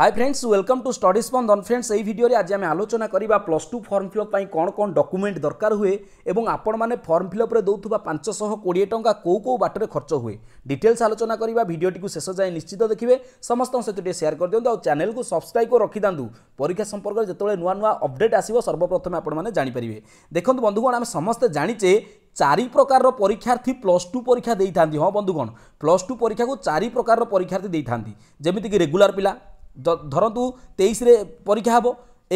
high friends welcome to study Spandan friends এই ভিডিওরে আজ আমি আলোচনা করা প্লস টু ফর্ম ফিলঅপ কোণ কোণ ডকুমেন্ট দরকার হুয়ে এবং আপনার ফর্ম ফিলঅপরে দেওয়া পাঁচশহ কোড়িয়ে টঙ্কা কেউ কেউ বাটরে খরচ হুয়ে ডিটেলস আলোচনা করা ভিডিওটি শেষ যায় নিশ্চিত দেখবে সমস্ত সহিত টিকিয়ে সেয়ার করে দিও আর চ্যানেলকে সবসক্রাইব করে রখিদাঁতু পরীক্ষা সম্পর্কে যেতবে নূন্য নূন্য অপডেট আসব সর্বপ্রথমে আপনার জাঁপারে দেখুন বন্ধুগণ আমি সমস্তে জাঁচে চারি প্রকারর পরীক্ষার্থী প্লস টু পরীক্ষা দিয়ে থাকে হ্যাঁ বন্ধুগণ প্লস টু পরীক্ষা চারি প্রকারর পরীক্ষার্থী দিয়ে থাকে যেমিকি রেগুলার পিলা ଧରନ୍ତୁ ତେଇଶରେ ପରୀକ୍ଷା ହେବ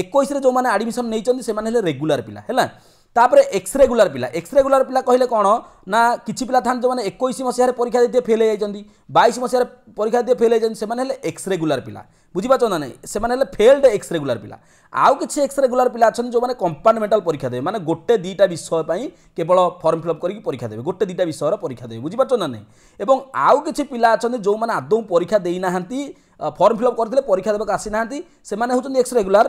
ଏକୋଇଶରେ ଯେଉଁମାନେ ଆଡ଼ମିସନ୍ ନେଇଛନ୍ତି ସେମାନେ ହେଲେ ରେଗୁଲାର ପିଲା ହେଲା ତାପରେ ଏକ୍ସ ରେଗୁଲାର ପିଲା ଏକ୍ସ ରେଗୁଲାର ପିଲା କହିଲେ କ'ଣ ନା କିଛି ପିଲା ଥାନ୍ତି ଯେଉଁମାନେ ଏକୋଇଶ ମସିହାରେ ପରୀକ୍ଷା ଦେଇଥିବେ ଫେଲ୍ ହୋଇଯାଇଛନ୍ତି ବାଇଶ ମସିହାରେ ପରୀକ୍ଷା ଦେଇଥିବେ ଫେଲ୍ ହୋଇଛନ୍ତି ସେମାନେ ହେଲେ ଏକ୍ସ ରେଗୁଲାର ପିଲା ବୁଝିପାରୁଛନ୍ତି ନା ନାହିଁ ସେମାନେ ହେଲେ ଫେଲ୍ଡ ଏକ୍ସ ରେଗୁଲାର ପିଲା ଆଉ କିଛି ଏକ୍ସ ରେଗୁଲାର ପିଲା ଅଛନ୍ତି ଯେଉଁମାନେ କମ୍ପାର୍ଟମେଣ୍ଟାଲ ପରୀକ୍ଷା ଦେବେ ମାନେ ଗୋଟେ ଦୁଇଟା ବିଷୟ ପାଇଁ କେବଳ ଫର୍ମ ଫିଲ୍ଅପ୍ କରିକି ପରୀକ୍ଷା ଦେବେ ଗୋଟେ ଦୁଇଟା ବିଷୟର ପରୀକ୍ଷା ଦେବେ ବୁଝିପାରୁଛନ୍ତି ନା ନାହିଁ ଏବଂ ଆଉ କିଛି ପିଲା ଅଛନ୍ତି ଯେଉଁମାନେ ଆଦୌ ପରୀକ୍ଷା ଦେଇନାହାନ୍ତି ফর্ম ফিলঅপ করে পরীক্ষা দেওয়া আসি না সে হচ্ছেন এক্স রেগুলার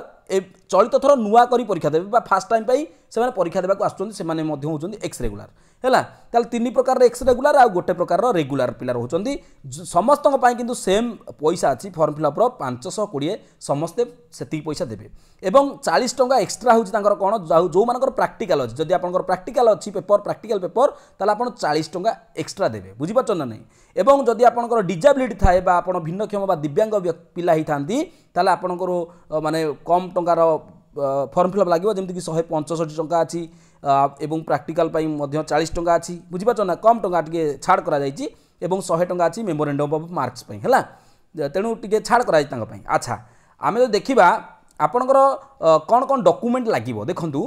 চলিত থর নূয়া করে পরীক্ষা দেবে বা ফার্স্ট টাইম পাই সেমানে পরীক্ষা দেওয়া আসছেন সেমানে মধ্যে হচ্ছেন এক্স রেগুলার হেলা তাহলে তিন প্রকার এক্স রেগুলার আর গোটে প্রকার রেগুলার পিলা রোচান সমস্ত কিন্তু সেম পয়সা আছে ফর্ম ফিল অপ্র পাঁচশহ কোড়িয়ে সমস্তে সেটি পয়সা দেবে এবং চাশ টাকা এক্সট্রা হচ্ছে তাঁর কোণ যে প্রাক্টিকাল অ যদি আপনার প্রাক্টিকাল অ পেপর প্রাক্টিকাল পেপর তাহলে আপনার চাশ টাকা এক্সট্রা দেবে বুঝিপারছেন না নাই এবং যদি আপনার ডিজাবিলিটি থাকে বা আপনার ভিন্নক্ষম বা দিব্যাঙ্গ পিলা হয়ে থাকে ତାହେଲେ ଆପଣଙ୍କର ମାନେ କମ୍ ଟଙ୍କାର ଫର୍ମ ଫିଲ୍ଅପ୍ ଲାଗିବ ଯେମିତିକି ଶହେ ପଞ୍ଚଷଠି ଟଙ୍କା ଅଛି ଏବଂ ପ୍ରାକ୍ଟିକାଲ ପାଇଁ ମଧ୍ୟ ଚାଳିଶ ଟଙ୍କା ଅଛି ବୁଝିପାରୁଛ ନା କମ୍ ଟଙ୍କା ଟିକିଏ ଛାଡ଼ କରାଯାଇଛି ଏବଂ ଶହେ ଟଙ୍କା ଅଛି ମେମୋରେଣ୍ଡମ୍ ଅଫ୍ ମାର୍କସ୍ ପାଇଁ ହେଲା ତେଣୁ ଟିକିଏ ଛାଡ଼ କରାଯାଇଛି ତାଙ୍କ ପାଇଁ ଆଚ୍ଛା ଆମେ ଯଦି ଦେଖିବା ଆପଣଙ୍କର କ'ଣ କ'ଣ ଡକୁମେଣ୍ଟ ଲାଗିବ ଦେଖନ୍ତୁ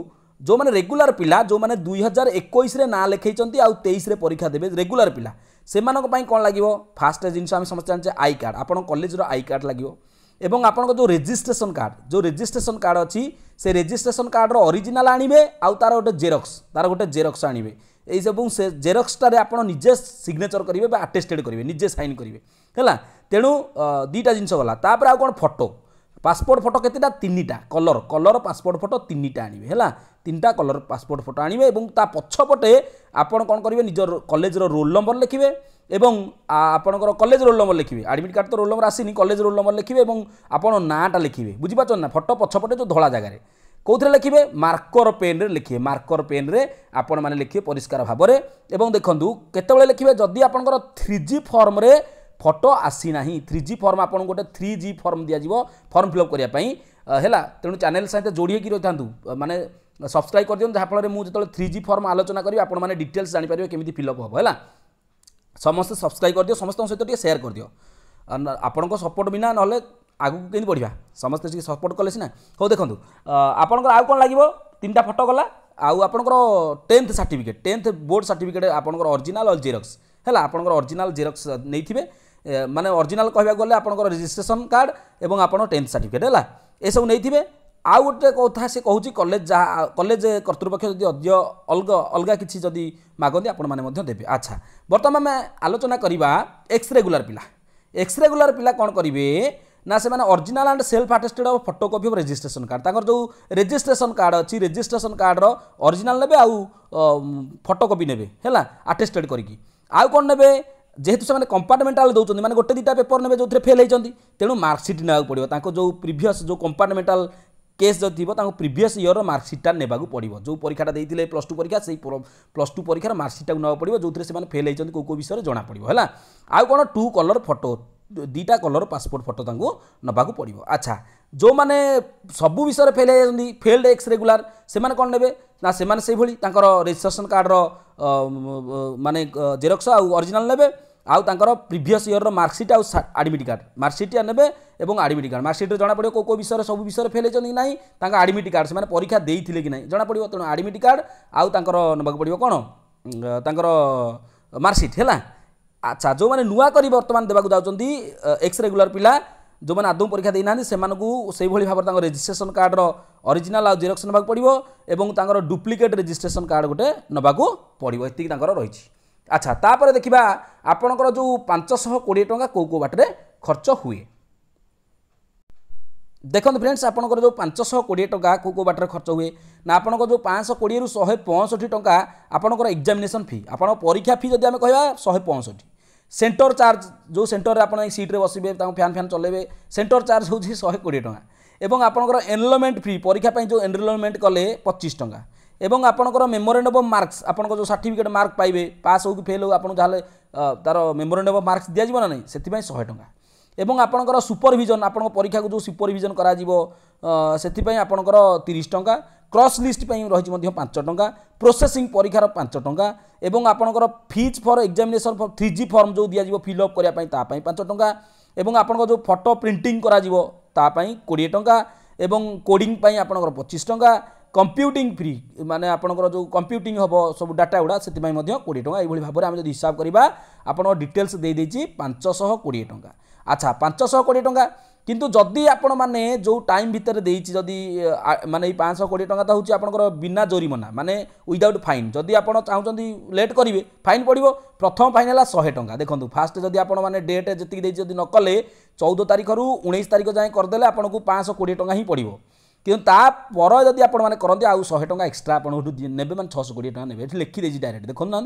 ଯେଉଁମାନେ ରେଗୁଲାର ପିଲା ଯେଉଁମାନେ ଦୁଇ ହଜାର ଏକୋଇଶରେ ନାଁ ଲେଖାଇଛନ୍ତି ଆଉ ତେଇଶରେ ପରୀକ୍ଷା ଦେବେ ରେଗୁଲାର ପିଲା ସେମାନଙ୍କ ପାଇଁ କ'ଣ ଲାଗିବ ଫାଷ୍ଟ ଜିନିଷ ଆମେ ସମସ୍ତେ ଜାଣିଛେ ଆଇ କାର୍ଡ଼ ଆପଣ କଲେଜର ଆଇ କାର୍ଡ଼ ଲାଗିବ এবং আপনার যে রেজিষ্ট্রেসন কার্ড যে রেজিষ্ট্রেসন কার্ড অছি সে রেজিষ্ট্রেসন কার্ডর অরিজিনাল আনবে আার গোটে জেরক্স তার গোটে জেরক্স আনবে এই এবং সে জেরক্সটার আপনার নিজে সিগনেচর করবে বা আটেস্টেড করবে নিজে সাইন করবে হ্যাঁ তেমন দুইটা জিনিস গলা তাপরে আউ ফটো পাসপোর্ট ফটো কতটা তিনটা কলর কলর পাসপোর্ট ফটো তিনটা আনবে হ্যাঁ তিনটা কলর পাসপোর্ট ফটো আনবে এবং তা পছপটে আপনার কম করবে নিজের কলেজের রোল নম্বর লিখবে এবং আপনার কলেজ রোল নম্বর লিখবে আডমিট কার্ড তো রোল নম্বর আসিনি কলেজ রোল নম্বর লিখবে এবং আপনার নাঁটা লিখবে বুঝিপারছেন না ফটো পছপটে যে ধরা জায়গায় କେଉଁଥିରେ ଲେଖିବେ ମାର୍କର ପେନ୍ରେ ଲେଖିବେ ମାର୍କର ପେନ୍ରେ ଆପଣମାନେ ଲେଖିବେ ପରିଷ୍କାର ଭାବରେ ଏବଂ ଦେଖନ୍ତୁ କେତେବେଳେ ଲେଖିବେ ଯଦି ଆପଣଙ୍କର ଥ୍ରୀ ଜି ଫର୍ମରେ ଫଟୋ ଆସିନାହିଁ ଥ୍ରୀ ଜି ଫର୍ମ ଆପଣଙ୍କୁ ଗୋଟେ ଥ୍ରୀ ଜି ଫର୍ମ ଦିଆଯିବ ଫର୍ମ ଫିଲ୍ଅପ୍ କରିବା ପାଇଁ ହେଲା ତେଣୁ ଚ୍ୟାନେଲ୍ ସହିତ ଯୋଡ଼ି ହୋଇକି ରହିଥାନ୍ତୁ ମାନେ ସବସ୍କ୍ରାଇବ୍ କରିଦିଅନ୍ତୁ ଯାହାଫଳରେ ମୁଁ ଯେତେବେଳେ ଥ୍ରୀ ଜି ଫର୍ମ ଆଲୋଚନା କରିବି ଆପଣମାନେ ଡିଟେଲ୍ସ ଜାଣିପାରିବେ କେମିତି ଫିଲ୍ଅପ୍ ହେବ ହେଲା ସମସ୍ତେ ସବସ୍କ୍ରାଇବ୍ କରିଦିଅ ସମସ୍ତଙ୍କ ସହିତ ଟିକେ ସେୟାର କରିଦିଅ ଆପଣଙ୍କ ସପୋର୍ଟ ବିନା ନହେଲେ ଆଗକୁ କେମିତି ବଢ଼ିବା ସମସ୍ତେ ଟିକେ ସପୋର୍ଟ କଲେ ସିନା ହଉ ଦେଖନ୍ତୁ ଆପଣଙ୍କର ଆଉ କ'ଣ ଲାଗିବ ତିନିଟା ଫଟୋ ଗଲା ଆଉ ଆପଣଙ୍କର tenth certificate tenth board certificate ଆପଣଙ୍କର ଅରିଜିନାଲ୍ ଅଲ୍ ଜେରକ୍ସ ହେଲା ଆପଣଙ୍କର ଅରିଜିନାଲ୍ ଜେରକ୍ସ ନେଇଥିବେ ମାନେ ଅରିଜିନାଲ୍ କହିବାକୁ ଗଲେ ଆପଣଙ୍କର ରେଜିଷ୍ଟ୍ରେସନ୍ କାର୍ଡ଼ ଏବଂ ଆପଣ ଟେନ୍ଥ ସାର୍ଟିଫିକେଟ୍ ହେଲା ଏସବୁ ନେଇଥିବେ ଆଉ ଗୋଟେ କଥା ସେ କହୁଛି କଲେଜ ଯାହା କଲେଜ କର୍ତ୍ତୃପକ୍ଷ ଯଦି ଅଧ୍ୟ ଅଲଗା ଅଲଗା କିଛି ଯଦି ମାଗନ୍ତି ଆପଣମାନେ ମଧ୍ୟ ଦେବେ ଆଚ୍ଛା ବର୍ତ୍ତମାନ ଆମେ ଆଲୋଚନା କରିବା ଏକ୍ସ ରେଗୁଲାର ପିଲା ଏକ୍ସ ରେଗୁଲାର ପିଲା କ'ଣ କରିବେ ନା ସେମାନେ original and self attested of photocopy of registration card ତାଙ୍କର ଯେଉଁ ରେଜିଷ୍ଟ୍ରେସନ କାର୍ଡ଼ ଅଛି ରେଜିଷ୍ଟ୍ରେସନ କାର୍ଡ଼ର ଅରିଜିନାଲ୍ ନେବେ ଆଉ ଫଟୋ କପି ନେବେ ହେଲା ଆଟେଷ୍ଟେଡ଼ କରିକି ଆଉ କ'ଣ ନେବେ ଯେହେତୁ ସେମାନେ କମ୍ପାର୍ଟମେଣ୍ଟାଲ ଦେଉଛନ୍ତି ମାନେ ଗୋଟେ ଦୁଇଟା ପେପର ନେବେ ଯେଉଁଥିରେ ଫେଲ୍ ହେଇଛନ୍ତି ତେଣୁ ମାର୍କସିଟ୍ ନେବାକୁ ପଡ଼ିବ ତାଙ୍କ ଯେଉଁ ପ୍ରିଭିୟସ୍ ଯେଉଁ କମ୍ପାର୍ଟମେଣ୍ଟାଲ କେସ୍ ଯଦି ଥିବ ତାଙ୍କୁ ପ୍ରିଭିୟସ୍ ଇୟର୍ର ମାର୍କସିଟ୍ଟା ନେବାକୁ ପଡ଼ିବ ଯେଉଁ ପରୀକ୍ଷାଟା ଦେଇଥିଲେ ପ୍ଲସ୍ ଟୁ ପରୀକ୍ଷା ସେଇ ପ୍ଲସ୍ ଟୁ ପରୀକ୍ଷାର ମାର୍କସିଟ୍ଟାକୁ ନେବାକୁ ପଡ଼ିବ ଯେଉଁଥିରେ ସେମାନେ ଫେଲ୍ ହେଇଛନ୍ତି କେଉଁ କେଉଁ ବିଷୟରେ ଜଣାପଡ଼ିବ ହେଲା ଆଉ କ'ଣ ଟୁ କଲର୍ ଫଟୋ ଦୁଇଟା କଲର୍ ପାସ୍ପୋର୍ଟ ଫଟୋ ତାଙ୍କୁ ନେବାକୁ ପଡ଼ିବ ଆଚ୍ଛା ଯେଉଁମାନେ ସବୁ ବିଷୟରେ ଫେଲ୍ ହେଇଯାଉଛନ୍ତି ଫେଲ୍ଡ ଏକ୍ସ ରେଗୁଲାର ସେମାନେ କ'ଣ ନେବେ ନା ସେମାନେ ସେଇଭଳି ତାଙ୍କର ରେଜିଷ୍ଟ୍ରେସନ୍ କାର୍ଡ଼ର ମାନେ ଜେରକ୍ସ ଆଉ ଅରିଜିନାଲ୍ ନେବେ ଆଉ ତାଙ୍କର ପ୍ରିଭିୟସ୍ ଇୟର୍ର ମାର୍କସିଟ୍ ଆଉ ଆଡ଼ମିଟ୍ କାର୍ଡ଼ ମାର୍କସିଟ୍ଟା ନେବେ ଏବଂ ଆଡ଼ମିଟ୍ କାର୍ଡ଼ ମାର୍କସିଟ୍ରେ ଜଣାପଡ଼ିବ କେଉଁ କେଉଁ ବିଷୟରେ ସବୁ ବିଷୟରେ ଫେଲ୍ ହେଇଛନ୍ତି କି ନାହିଁ ତାଙ୍କ ଆଡ଼ମିଟ୍ କାର୍ଡ଼ ସେମାନେ ପରୀକ୍ଷା ଦେଇଥିଲେ କି ନାହିଁ ଜଣାପଡ଼ିବ ତେଣୁ ଆଡ଼ମିଟ୍ କାର୍ଡ଼ ଆଉ ତାଙ୍କର ନେବାକୁ ପଡ଼ିବ କ'ଣ ତାଙ୍କର ମାର୍କସିଟ୍ ହେଲା ଆଚ୍ଛା ଯେଉଁମାନେ ନୂଆ କରି ବର୍ତ୍ତମାନ ଦେବାକୁ ଯାଉଛନ୍ତି ଏକ୍ସ ରେଗୁଲାର ପିଲା ଯେଉଁମାନେ ଆଦୌ ପରୀକ୍ଷା ଦେଇନାହାନ୍ତି ସେମାନଙ୍କୁ ସେହିଭଳି ଭାବରେ ତାଙ୍କ ରେଜିଷ୍ଟ୍ରେସନ କାର୍ଡ଼ର ଅରିଜିନାଲ ଆଉ ଜେରକ୍ସ ନେବାକୁ ପଡ଼ିବ ଏବଂ ତାଙ୍କର ଡୁପ୍ଲିକେଟ୍ ରେଜିଷ୍ଟ୍ରେସନ କାର୍ଡ଼ ଗୋଟେ ନେବାକୁ ପଡ଼ିବ ଏତିକି ତାଙ୍କର ରହିଛି ଆଚ୍ଛା ତାପରେ ଦେଖିବା ଆପଣଙ୍କର ଯେଉଁ ପାଞ୍ଚଶହ କୋଡ଼ିଏ ଟଙ୍କା କେଉଁ କେଉଁ ବାଟରେ ଖର୍ଚ୍ଚ ହୁଏ ଦେଖନ୍ତୁ ଫ୍ରେଣ୍ଡସ୍ ଆପଣଙ୍କର ଯେଉଁ ପାଞ୍ଚଶହ କୋଡ଼ିଏ ଟଙ୍କା କେଉଁ କେଉଁ ବାଟରେ ଖର୍ଚ୍ଚ ହୁଏ ନା ଆପଣଙ୍କର ଯେଉଁ ପାଞ୍ଚଶହ କୋଡ଼ିଏରୁ ଶହେ ପଞ୍ଚଷଠି ଟଙ୍କା ଆପଣଙ୍କର ଏକ୍ଜାମିନେସନ୍ ଫି ଆପଣଙ୍କ ପରୀକ୍ଷା ଫି ଯଦି ଆମେ କହିବା ଶହେ ପଞ୍ଚଷଠି ସେଣ୍ଟର ଚାର୍ଜ ଯେଉଁ ସେଣ୍ଟରରେ ଆପଣ ଏଇ ସିଟ୍ରେ ବସିବେ ତାଙ୍କ ଫ୍ୟାନ୍ ଫ୍ୟାନ୍ ଚଲେଇବେ ସେଣ୍ଟର ଚାର୍ଜ ହେଉଛି ଶହେ କୋଡ଼ିଏ ଟଙ୍କା ଏବଂ ଆପଣଙ୍କର ଏନ୍ରୋଲମେଣ୍ଟ ଫି ପରୀକ୍ଷା ପାଇଁ ଯେଉଁ ଏନ୍ରୋଲମେଣ୍ଟ କଲେ ପଚିଶ ଟଙ୍କା এবং আপনার মেমোরেন্ডম অফ মার্কস আপনার যে সার্টিফিকেট মার্ক পাইবে পাস হোক ফেল হোক আপনার তাহলে তার মেমোরেন্ডম অফ মার্কস দিয়াযিব না নাই সেপাই শহে টঙ্কা এবং আপনার সুপরভিজন আপনার পরীক্ষাকে যে সুপরভিজন করা সেপাই আপনার তিরিশ টঙ্কা ক্রস লিষ্ট রয়েছে মধ্যে পাঁচ টঙ্কা প্রোসেসিং পরীক্ষার পাঁচ টঙ্কা এবং আপনার fees for examination for three G form যে দিয়াযিব ফিল অপ করা তাপাই পাঁচ টঙ্কা এবং আপনার যে ফটো প্রিন্টিং করা তাপাই কোড়িয়ে টঙ্কা এবং কোডিং আপনার পঁচিশ টঙ্কা କମ୍ପ୍ୟୁଟିଂ ଫ୍ରି ମାନେ ଆପଣଙ୍କର ଯେଉଁ କମ୍ପ୍ୟୁଟିଂ ହେବ ସବୁ ଡାଟା ଗୁଡ଼ା ସେଥିପାଇଁ ମଧ୍ୟ କୋଡ଼ିଏ ଟଙ୍କା ଏଇଭଳି ଭାବରେ ଆମେ ଯଦି ହିସାବ କରିବା ଆପଣଙ୍କ ଡିଟେଲ୍ସ ଦେଇଦେଇଛି ପାଞ୍ଚଶହ କୋଡ଼ିଏ ଟଙ୍କା ଆଚ୍ଛା ପାଞ୍ଚଶହ କୋଡ଼ିଏ ଟଙ୍କା କିନ୍ତୁ ଯଦି ଆପଣମାନେ ଯେଉଁ ଟାଇମ୍ ଭିତରେ ଦେଇଛି ଯଦି ମାନେ ଏଇ ପାଞ୍ଚଶହ କୋଡ଼ିଏ ଟଙ୍କା ତ ହେଉଛି ଆପଣଙ୍କର ବିନା ଜରିମନା ମାନେ ୱିଦାଉଟ୍ ଫାଇନ୍ ଯଦି ଆପଣ ଚାହୁଁଛନ୍ତି ଲେଟ୍ କରିବେ ଫାଇନ୍ ପଡ଼ିବ ପ୍ରଥମ ଫାଇନ୍ ହେଲା ଶହେ ଟଙ୍କା ଦେଖନ୍ତୁ ଫାଷ୍ଟ ଯଦି ଆପଣମାନେ ଡେଟ୍ ଯେତିକି ଦେଇଛି ଯଦି ନକଲେ ଚଉଦ ତାରିଖରୁ ଉଣେଇଶ ତାରିଖ ଯାଏଁ କରିଦେଲେ ଆପଣଙ୍କୁ ପାଞ୍ଚଶହ କୋଡ଼ିଏ ଟଙ୍କା ହିଁ ପଡ଼ିବ কিন্তু তা পর যদি আপনার করতে আউ শহে টাকা এক্সট্রা আপনার নেবে মানে ছশো কোড়ি টাকা নেবে এটি লিখিদেছি ডাইরেক্ট দেখুন না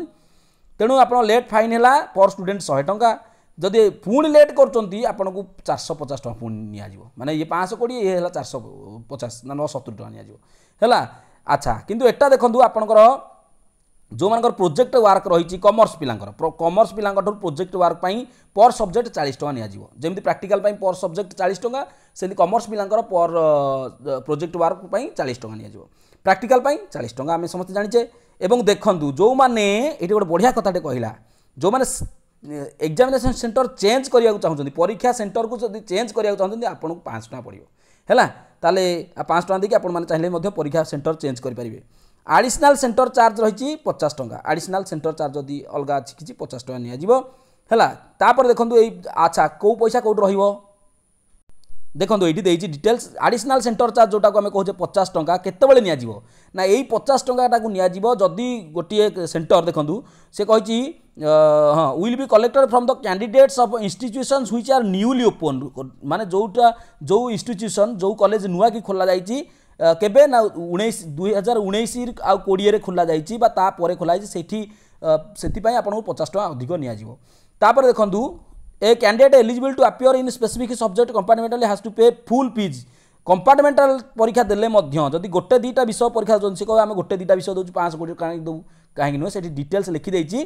তেমন আপনার লেট ফাইন হল পর স্টুডেন্ট শহে টাকা যদি পুঁ লেট করছেন আপনার চারশো পচাশ টাকা পুঁ নিয়ে মানে ইয়ে পাঁচশো কোড়িয়ে ইয়ে হল চারশো পচাশ না নশো সতুরি টাকা নিয়ে হল আচ্ছা কিন্তু এটা দেখুন আপনার ଯେଉଁମାନଙ୍କର ପ୍ରୋଜେକ୍ଟ ୱାର୍କ ରହିଛି କମର୍ସ ପିଲାଙ୍କର କମର୍ସ ପିଲାଙ୍କଠାରୁ ପ୍ରୋଜେକ୍ଟ ୱାର୍କ ପାଇଁ ପର୍ ସବଜେକ୍ଟ ଚାଳିଶ ଟଙ୍କା ନିଆଯିବ ଯେମିତି ପ୍ରାକ୍ଟିକାଲ ପାଇଁ ପର୍ ସବଜେକ୍ଟ ଚାଳିଶ ଟଙ୍କା ସେମିତି କମର୍ସ ପିଲାଙ୍କର ପର୍ ପ୍ରୋଜେକ୍ଟ ୱାର୍କ ପାଇଁ ଚାଳିଶ ଟଙ୍କା ନିଆଯିବ ପ୍ରାକ୍ଟିକାଲ ପାଇଁ ଚାଳିଶ ଟଙ୍କା ଆମେ ସମସ୍ତେ ଜାଣିଛେ ଏବଂ ଦେଖନ୍ତୁ ଯେଉଁମାନେ ଏଠି ଗୋଟେ ବଢ଼ିଆ କଥାଟେ କହିଲା ଯେଉଁମାନେ ଏକ୍ଜାମିନେସନ୍ ସେଣ୍ଟର ଚେଞ୍ଜ କରିବାକୁ ଚାହୁଁଛନ୍ତି ପରୀକ୍ଷା ସେଣ୍ଟରକୁ ଯଦି ଚେଞ୍ଜ କରିବାକୁ ଚାହୁଁଛନ୍ତି ଆପଣଙ୍କୁ ପାଞ୍ଚ ଟଙ୍କା ପଡ଼ିବ ହେଲା ତାହେଲେ ପାଞ୍ଚ ଟଙ୍କା ଦେଇକି ଆପଣମାନେ ଚାହିଁଲେ ମଧ୍ୟ ପରୀକ୍ଷା ସେଣ୍ଟର ଚେଞ୍ଜ କରିପାରିବେ আডিশনাল সেন্টর চার্জ রয়েছে পচাশ টাকা আডিশনাল সেন্টর চার্জ যদি অলগা আছে কিছু পচাশ টাকা নিয়ে হ্যাঁ তাপরে দেখুন এই আচ্ছা কেউ পয়সা কেউটি রহব দেখুন এইটি দিয়েছি ডিটেলস আডিশনাল সেন্টর চার্জ যেটা আমি কুচে পচাশ টাকা কেতবে নিয়ে না এই পচাশ টাকাটা নিয়ে যদি গোটিয়ে সেন্টর দেখুন সে কী হ্যাঁ will be collected from the candidates of institution which are newly open মানে যেটা যে ইনস্টিট্যুশন যে কলেজ নূয়া কি খোলা যাই কেবে না উনিশ দুই হাজার উনিশ আউ কোড়িয়ে খোলা যাই বা তাপরে খোলা যাই সেটি ସେଥିପାଇଁ ଆପଣଙ୍କୁ ପଚାଶ ଟଙ୍କା ଅଧିକ ନିଆଯିବ ତାପରେ ଦେଖନ୍ତୁ a candidate eligible to appear in specific subject compartmentally has to pay full fees compartmental ପରୀକ୍ଷା ଦେଲେ ମଧ୍ୟ ଯଦି ଗୋଟେ ଦୁଇଟା ବିଷୟ ପରୀକ୍ଷା ଦେଉଛନ୍ତି ସେ କହିବେ ଆମେ ଗୋଟେ ଦୁଇଟା ବିଷୟ ଦେଉଛୁ ପାଞ୍ଚଶହ କୋଟି କାହିଁକି ଦେବୁ କାହିଁକି ନୁହେଁ ସେଠି ଡିଟେଲ୍ସ ଲେଖିଦେଇଛି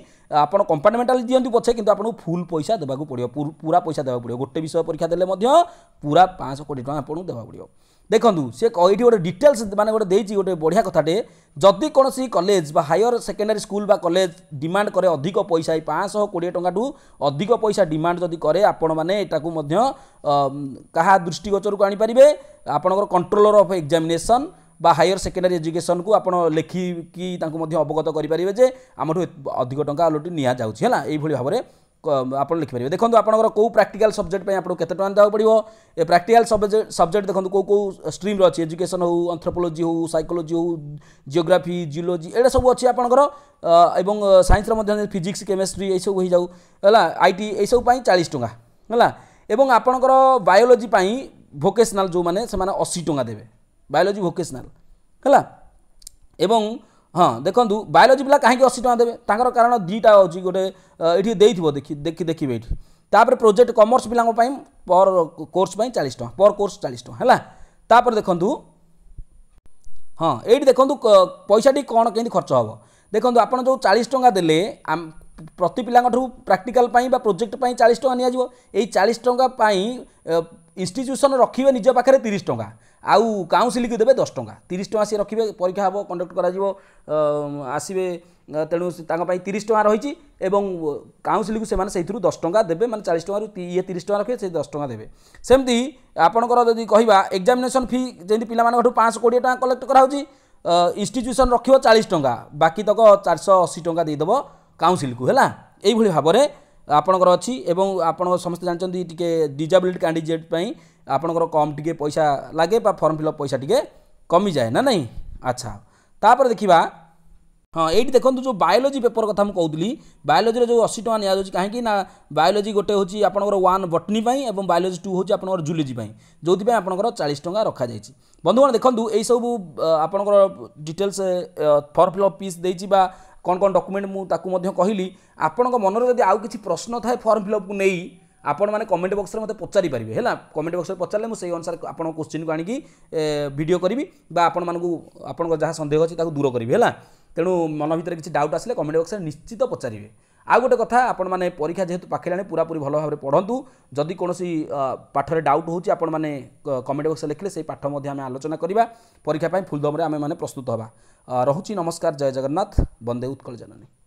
ଆପଣ କମ୍ପାର୍ଟମେଣ୍ଟାଲ ଦିଅନ୍ତୁ ପଛେ କିନ୍ତୁ ଆପଣଙ୍କୁ ଫୁଲ୍ ପଇସା ଦେବାକୁ ପଡ଼ିବ ପୁରା ପଇସା ଦେବାକୁ ପଡ଼ିବ ଗୋଟେ ବିଷୟ ପରୀକ୍ଷା ଦେଲେ ମଧ୍ୟ ପୁରା ପାଞ୍ଚଶହ କୋଟି ଟଙ୍କା ଆପଣଙ୍କୁ ଦେବାକୁ ପଡ଼ିବ ଦେଖନ୍ତୁ ସେ ଏଇଠି ଗୋଟେ ଡିଟେଲ୍ସ ମାନେ ଗୋଟେ ଦେଇଛି ଗୋଟେ ବଢ଼ିଆ କଥାଟେ ଯଦି କୌଣସି କଲେଜ ବା ହାୟର ସେକେଣ୍ଡାରୀ ସ୍କୁଲ ବା କଲେଜ ଡିମାଣ୍ଡ କରେ ଅଧିକ ପଇସା ଏଇ ପାଞ୍ଚଶହ କୋଡ଼ିଏ ଟଙ୍କାଠୁ ଅଧିକ ପଇସା ଡିମାଣ୍ଡ ଯଦି କରେ ଆପଣମାନେ ଏଟାକୁ ମଧ୍ୟ କାହା ଦୃଷ୍ଟିଗୋଚରକୁ ଆଣିପାରିବେ ଆପଣଙ୍କର କଣ୍ଟ୍ରୋଲର ଅଫ୍ ଏକ୍ଜାମିନେସନ୍ বা হাইয়ার সেকেন্ডারি এজুকেশনকু আপনার লেখিকি তাঁকু অবগত করে পারে যে আমার অধিক টঙ্কা অলরেডি নিয়া যাচ্ছে হল এইভাবে ভাবে ଆପଣ ଲେଖିପାରିବେ ଦେଖନ୍ତୁ ଆପଣଙ୍କର କେଉଁ ପ୍ରାକ୍ଟିକାଲ ସବଜେକ୍ଟ ପାଇଁ ଆପଣଙ୍କୁ କେତେ ଟଙ୍କା ଦେବାକୁ ପଡ଼ିବ ଏ ପ୍ରାକ୍ଟିକାଲ ସବଜେକ୍ଟ ସବଜେକ୍ଟ ଦେଖନ୍ତୁ କେଉଁ କେଉଁ ଷ୍ଟ୍ରିମ୍ର ଅଛି ଏଜୁକେସନ୍ ହେଉ ଆନ୍ଥ୍ରୋପୋଲୋଜି ହେଉ ସାଇକୋଲୋଜି ହେଉ ଜିଓଗ୍ରାଫି ଜିଓଲୋଜି ଏଇଟା ସବୁ ଅଛି ଆପଣଙ୍କର ଏବଂ ସାଇନ୍ସର ମଧ୍ୟ ଫିଜିକ୍ସ କେମିଷ୍ଟ୍ରି ଏଇସବୁ ହୋଇଯାଉ ହେଲା ଆଇ ଟି ଏଇସବୁ ପାଇଁ ଚାଳିଶ ଟଙ୍କା ହେଲା ଏବଂ ଆପଣଙ୍କର ବାୟୋଲୋଜି ପାଇଁ ଭୋକେସନାଲ୍ ଯେଉଁମାନେ ସେମାନେ ଅଶୀ ଟଙ୍କା ଦେବେ ବାୟୋଲୋଜି ଭୋକେସନାଲ୍ ହେଲା ଏବଂ ହଁ ଦେଖନ୍ତୁ ବାୟୋଲୋଜି ପିଲା କାହିଁକି ଅଶୀ ଟଙ୍କା ଦେବେ ତାଙ୍କର କାରଣ ଦୁଇଟା ହେଉଛି ଗୋଟେ ଏଠି ଦେଇଥିବ ଦେଖି ଦେଖି ଦେଖିବେ ଏଠି ତାପରେ ପ୍ରୋଜେକ୍ଟ କମର୍ସ ପିଲାଙ୍କ ପାଇଁ ପର୍ କୋର୍ସ ପାଇଁ ଚାଳିଶ ଟଙ୍କା ପର୍ କୋର୍ସ ଚାଳିଶ ଟଙ୍କା ହେଲା ତାପରେ ଦେଖନ୍ତୁ ହଁ ଏଇଠି ଦେଖନ୍ତୁ ପଇସାଟି କ'ଣ କେମିତି ଖର୍ଚ୍ଚ ହେବ ଦେଖନ୍ତୁ ଆପଣ ଯେଉଁ ଚାଳିଶ ଟଙ୍କା ଦେଲେ ପ୍ରତି ପିଲାଙ୍କଠାରୁ ପ୍ରାକ୍ଟିକାଲ ପାଇଁ ବା ପ୍ରୋଜେକ୍ଟ ପାଇଁ ଚାଳିଶ ଟଙ୍କା ନିଆଯିବ ଏଇ ଚାଳିଶ ଟଙ୍କା ପାଇଁ ଇନଷ୍ଟିଚ୍ୟୁସନ୍ ରଖିବେ ନିଜ ପାଖରେ ତିରିଶ ଟଙ୍କା ଆଉ କାଉନ୍ସିଲିଙ୍ଗ୍ ଦେବେ ଦଶ ଟଙ୍କା ତିରିଶ ଟଙ୍କା ସିଏ ରଖିବେ ପରୀକ୍ଷା ହେବ କଣ୍ଡକ୍ଟ କରାଯିବ ଆସିବେ ତେଣୁ ତାଙ୍କ ପାଇଁ ତିରିଶ ଟଙ୍କା ରହିଛି ଏବଂ କାଉନ୍ସିଲିଙ୍ଗ୍କୁ ସେମାନେ ସେଇଥିରୁ ଦଶ ଟଙ୍କା ଦେବେ ମାନେ ଚାଳିଶ ଟଙ୍କାରୁ ଇଏ ତିରିଶ ଟଙ୍କା ରଖିବେ ସେ ଦଶ ଟଙ୍କା ଦେବେ ସେମିତି ଆପଣଙ୍କର ଯଦି କହିବା ଏକ୍ଜାମିନେସନ୍ ଫି ଯେମିତି ପିଲାମାନଙ୍କଠୁ ପାଞ୍ଚଶହ କୋଡ଼ିଏ ଟଙ୍କା କଲେକ୍ଟ କରାହେଉଛି ଇନଷ୍ଟିଚ୍ୟୁସନ୍ ରଖିବ ଚାଳିଶ ଟଙ୍କା ବାକି ତକ ଚାରିଶହ ଅଶୀ ଟଙ୍କା ଦେଇଦେବ କାଉନ୍ସିଲ୍କୁ ହେଲା ଏଇଭଳି ଭାବରେ ଆପଣଙ୍କର ଅଛି ଏବଂ ଆପଣ ସମସ୍ତେ ଜାଣିଛନ୍ତି ଟିକେ ଡିଜାବିଲିଟି କ୍ୟାଣ୍ଡିଡେଟ୍ ପାଇଁ ଆପଣଙ୍କର କମ୍ ଟିକେ ପଇସା ଲାଗେ ବା ଫର୍ମ ଫିଲ୍ଅପ୍ ପଇସା ଟିକେ କମିଯାଏ ନା ନାହିଁ ଆଚ୍ଛା ତାପରେ ଦେଖିବା ହଁ ଏଇଠି ଦେଖନ୍ତୁ ଯେଉଁ ବାୟୋଲୋଜି ପେପର କଥା ମୁଁ କହୁଥିଲି ବାୟୋଲୋଜିରେ ଯେଉଁ ଅଶୀ ଟଙ୍କା ନିଆଯାଉଛି କାହିଁକି ନା ବାୟୋଲୋଜି ଗୋଟେ ହେଉଛି ଆପଣଙ୍କର ୱାନ୍ ବଟନୀ ପାଇଁ ଏବଂ ବାୟୋଲୋଜି ଟୁ ହେଉଛି ଆପଣଙ୍କର ଜୁଲୋଜି ପାଇଁ ଯେଉଁଥିପାଇଁ ଆପଣଙ୍କର ଚାଳିଶ ଟଙ୍କା ରଖାଯାଇଛି ବନ୍ଧୁମାନେ ଦେଖନ୍ତୁ ଏଇସବୁ ଆପଣଙ୍କର ଡିଟେଲ୍ସ ଫର୍ମ ଫିଲ୍ଅପ୍ ପିସ୍ ଦେଇଛି ବା କ'ଣ କ'ଣ ଡକୁମେଣ୍ଟ ମୁଁ ତାକୁ ମଧ୍ୟ କହିଲି ଆପଣଙ୍କ ମନରେ ଯଦି ଆଉ କିଛି ପ୍ରଶ୍ନ ଥାଏ ଫର୍ମ ଫିଲ୍ଅପ୍କୁ ନେଇ ଆପଣମାନେ କମେଣ୍ଟ ବକ୍ସରେ ମୋତେ ପଚାରିପାରିବେ ହେଲା କମେଣ୍ଟ ବକ୍ସରେ ପଚାରିଲେ ମୁଁ ସେଇ ଅନୁସାରେ ଆପଣଙ୍କ କୋଶ୍ଚିନ୍କୁ ଆଣିକି ଭିଡ଼ିଓ କରିବି ବା ଆପଣମାନଙ୍କୁ ଆପଣଙ୍କ ଯାହା ସନ୍ଦେହ ଅଛି ତାକୁ ଦୂର କରିବି ହେଲା ତେଣୁ ମନ ଭିତରେ କିଛି ଡାଉଟ୍ ଆସିଲେ କମେଣ୍ଟ ବକ୍ସରେ ନିଶ୍ଚିତ ପଚାରିବେ ଆଉ ଗୋଟେ କଥା ଆପଣମାନେ ପରୀକ୍ଷା ଯେହେତୁ ପାଖେଇଲାଣି ପୁରାପୁରି ଭଲ ଭାବରେ ପଢ଼ନ୍ତୁ ଯଦି କୌଣସି ପାଠରେ ଡାଉଟ୍ ହେଉଛି ଆପଣମାନେ କମେଣ୍ଟ ବକ୍ସରେ ଲେଖିଲେ ସେଇ ପାଠ ମଧ୍ୟ ଆମେ ଆଲୋଚନା କରିବା ପରୀକ୍ଷା ପାଇଁ ଫୁଲଦମରେ ଆମେମାନେ ପ୍ରସ୍ତୁତ ହେବା ରହୁଛି ନମସ୍କାର ଜୟ ଜଗନ୍ନାଥ ବନ୍ଦେ ଉତ୍କଳ ଜନନୀ